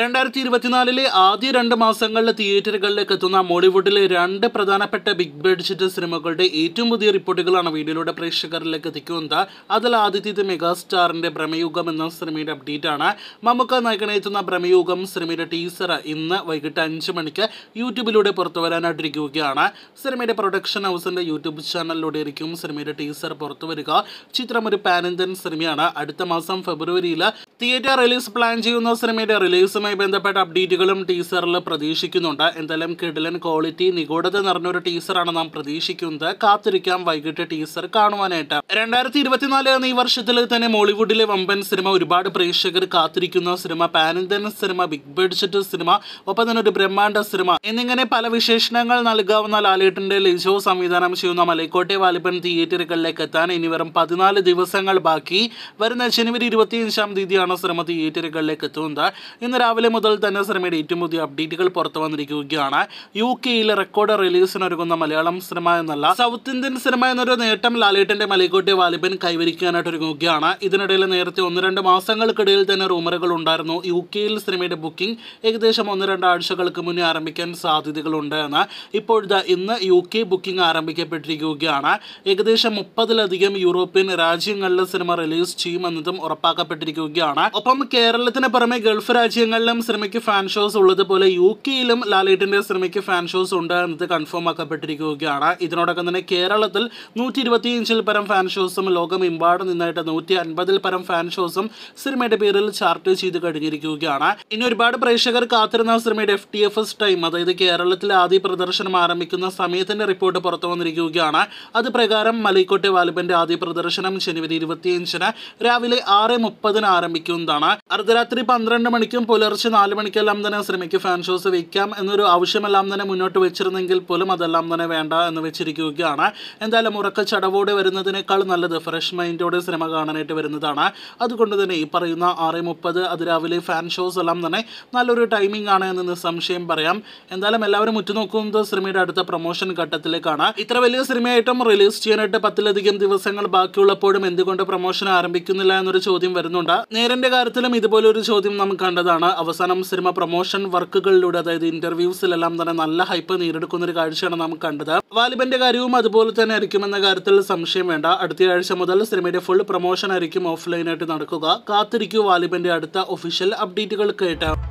രണ്ടായിരത്തി ഇരുപത്തിനാലിലെ ആദ്യ രണ്ട് മാസങ്ങളിൽ തിയേറ്ററുകളിലേക്ക് എത്തുന്ന മോളിവുഡിലെ രണ്ട് പ്രധാനപ്പെട്ട ബിഗ് ബഡ്ജറ്റ് സിനിമകളുടെ ഏറ്റവും പുതിയ റിപ്പോർട്ടുകളാണ് വീഡിയോയിലൂടെ പ്രേക്ഷകരിലേക്ക് എത്തിക്കുന്നത് അതിൽ ആദ്യത്തേത് മെഗാസ്റ്റാറിന്റെ ഭ്രമയുഗം എന്ന സിനിമയുടെ അപ്ഡേറ്റ് ആണ് മമ്മൂക്ക നായകനെത്തുന്ന ഭ്രമയുഗം സിനിമയുടെ ടീസർ ഇന്ന് വൈകിട്ട് അഞ്ച് മണിക്ക് യൂട്യൂബിലൂടെ വരാനായിട്ടിരിക്കുകയാണ് സിനിമയുടെ പ്രൊഡക്ഷൻ ഹൗസിന്റെ യൂട്യൂബ് ചാനലിലൂടെ ഇരിക്കും സിനിമയുടെ ടീസർ വരിക ചിത്രം ഒരു പാനന്തൻ ഇന്ത്യൻ സിനിമയാണ് അടുത്ത മാസം ഫെബ്രുവരിയിൽ തിയേറ്റർ റിലീസ് പ്ലാൻ ചെയ്യുന്ന സിനിമയുടെ റിലീസ് അതുമായി ബന്ധപ്പെട്ട അപ്ഡേറ്റുകളും ടീസറിൽ പ്രതീക്ഷിക്കുന്നുണ്ട് എന്തായാലും കിടിലൻ ക്വാളിറ്റി നിഗൂഢത നിറഞ്ഞൊരു ടീസറാണ് നാം പ്രതീക്ഷിക്കുന്നത് കാത്തിരിക്കാം വൈകിട്ട് ടീസർ കാണുവാനായിട്ട് രണ്ടായിരത്തി ഇരുപത്തിനാല് എന്ന ഈ വർഷത്തിൽ തന്നെ മോളിവുഡിലെ വമ്പൻ സിനിമ ഒരുപാട് പ്രേക്ഷകർ കാത്തിരിക്കുന്ന സിനിമ പാൻ സിനിമ ബിഗ് ബഡ്ജറ്റ് സിനിമ ഒപ്പം തന്നെ ഒരു ബ്രഹ്മാണ്ഡ സിനിമ എന്നിങ്ങനെ പല വിശേഷണങ്ങൾ നൽകാവുന്ന ലാലേട്ടന്റെ ലിജോ സംവിധാനം ചെയ്യുന്ന മലൈക്കോട്ടെ വാലിപ്പൻ തിയേറ്ററുകളിലേക്ക് എത്താൻ ഇനി വെറും പതിനാല് ദിവസങ്ങൾ ബാക്കി വരുന്ന ജനുവരി ഇരുപത്തിയഞ്ചാം തീയതിയാണ് സിനിമ തിയേറ്ററുകളിലേക്ക് എത്തുന്നത് ഇന്ന് രാവിലെ മുതൽ തന്നെ സിനിമയുടെ ഏറ്റവും പുതിയ അപ്ഡേറ്റുകൾ പുറത്തു വന്നിരിക്കുകയാണ് യു കെയിലെ റെക്കോർഡ് റിലീസിനൊരുങ്ങുന്ന മലയാളം സിനിമ എന്നല്ല സൗത്ത് ഇന്ത്യൻ സിനിമ എന്നൊരു നേട്ടം ലാലേട്ടന്റെ മലയ്ക്കോട്ടെ വാലിബൻ കൈവരിക്കാനായിട്ട് ഒരുങ്ങുകയാണ് ഇതിനിടയിൽ നേരത്തെ ഒന്ന് രണ്ട് മാസങ്ങൾക്കിടയിൽ തന്നെ റൂമറുകൾ ഉണ്ടായിരുന്നു യു കെയിൽ സിനിമയുടെ ബുക്കിംഗ് ഏകദേശം ഒന്ന് രണ്ടാഴ്ചകൾക്ക് ആഴ്ചകൾക്ക് മുന്നേ ആരംഭിക്കാൻ സാധ്യതകളുണ്ട് എന്ന് ഇപ്പോഴത്തെ ഇന്ന് യു കെ ബുക്കിംഗ് ആരംഭിക്കപ്പെട്ടിരിക്കുകയാണ് ഏകദേശം മുപ്പതിലധികം യൂറോപ്യൻ രാജ്യങ്ങളിൽ സിനിമ റിലീസ് ചെയ്യുമെന്നതും ഉറപ്പാക്കപ്പെട്ടിരിക്കുകയാണ് ഒപ്പം കേരളത്തിന് പുറമെ ഗൾഫ് രാജ്യങ്ങൾ കേരളത്തിലും സിനിമയ്ക്ക് ഫാൻ ഷോസ് ഉള്ളതുപോലെ യു കെയിലും ലാലേട്ടിൻ്റെ സിനിമയ്ക്ക് ഫാൻ ഷോസ് ഉണ്ട് എന്നത് കൺഫേം ആക്കപ്പെട്ടിരിക്കുകയാണ് ഇതിനോടൊപ്പം തന്നെ കേരളത്തിൽ നൂറ്റി ഇരുപത്തിയഞ്ചിൽ പരം ഫാൻ ഷോസും ലോകമെമ്പാടും നിന്നായിട്ട് നൂറ്റി അൻപതിൽ പരം ഫാൻ ഷോസും സിനിമയുടെ പേരിൽ ചാർട്ട് ചെയ്ത് കഴിഞ്ഞിരിക്കുകയാണ് ഇനി ഒരുപാട് പ്രേക്ഷകർ കാത്തിരുന്ന സിനിമയുടെ F T F S time അതായത് കേരളത്തിൽ ആദ്യ പ്രദർശനം ആരംഭിക്കുന്ന സമയത്തിൻ്റെ റിപ്പോർട്ട് പുറത്തു വന്നിരിക്കുകയാണ് അത് പ്രകാരം മലൈക്കോട്ടെ വാലിബൻ്റെ ആദ്യ പ്രദർശനം ജനുവരി ഇരുപത്തിയഞ്ചിന് രാവിലെ ആറ് മുപ്പതിന് ആരംഭിക്കുന്നതാണ് അർദ്ധരാത്രി പന്ത്രണ്ട് മണിക്കും പുലർ പുലർച്ചെ നാല് മണിക്കെല്ലാം തന്നെ ശ്രമിക്ക് ഫാൻ ഷോസ് വയ്ക്കാം എന്നൊരു ആവശ്യമെല്ലാം തന്നെ മുന്നോട്ട് വെച്ചിരുന്നെങ്കിൽ പോലും അതെല്ലാം തന്നെ വേണ്ട എന്ന് വെച്ചിരിക്കുകയാണ് എന്തായാലും ഉറക്ക ചടവോടെ വരുന്നതിനേക്കാൾ നല്ലത് ഫ്രഷ് മൈൻഡോടെ സിനിമ കാണാനായിട്ട് വരുന്നതാണ് അതുകൊണ്ട് തന്നെ ഈ പറയുന്ന ആറ് മുപ്പത് അതിരാവിലെ ഫാൻ ഷോസ് എല്ലാം തന്നെ നല്ലൊരു ടൈമിംഗ് ആണ് എന്ന് സംശയം പറയാം എന്തായാലും എല്ലാവരും ഉറ്റുനോക്കുന്നത് സിനിമയുടെ അടുത്ത പ്രൊമോഷൻ ഘട്ടത്തിലേക്കാണ് ഇത്ര വലിയ സിനിമയായിട്ടും റിലീസ് ചെയ്യാനായിട്ട് പത്തിലധികം ദിവസങ്ങൾ ബാക്കിയുള്ളപ്പോഴും എന്തുകൊണ്ട് പ്രൊമോഷൻ ആരംഭിക്കുന്നില്ല എന്നൊരു ചോദ്യം വരുന്നുണ്ട് നേരൻ്റെ കാര്യത്തിലും ഇതുപോലൊരു ചോദ്യം നമുക്ക് കണ്ടതാണ് അവസാനം സിനിമ പ്രൊമോഷൻ വർക്കുകളിലൂടെ അതായത് ഇന്റർവ്യൂസിലെല്ലാം തന്നെ നല്ല ഹൈപ്പ് നേരിടുക്കുന്ന ഒരു കാഴ്ചയാണ് നാം കണ്ടത് വാലിബന്റെ കാര്യവും അതുപോലെ തന്നെ ആയിരിക്കുമെന്ന കാര്യത്തിൽ സംശയം വേണ്ട അടുത്ത ആഴ്ച മുതൽ സിനിമയുടെ ഫുൾ പ്രൊമോഷൻ ആയിരിക്കും ഓഫ്ലൈനായിട്ട് നടക്കുക കാത്തിരിക്കൂ വാലിബന്റെ അടുത്ത ഒഫീഷ്യൽ അപ്ഡേറ്റുകൾക്കായിട്ട്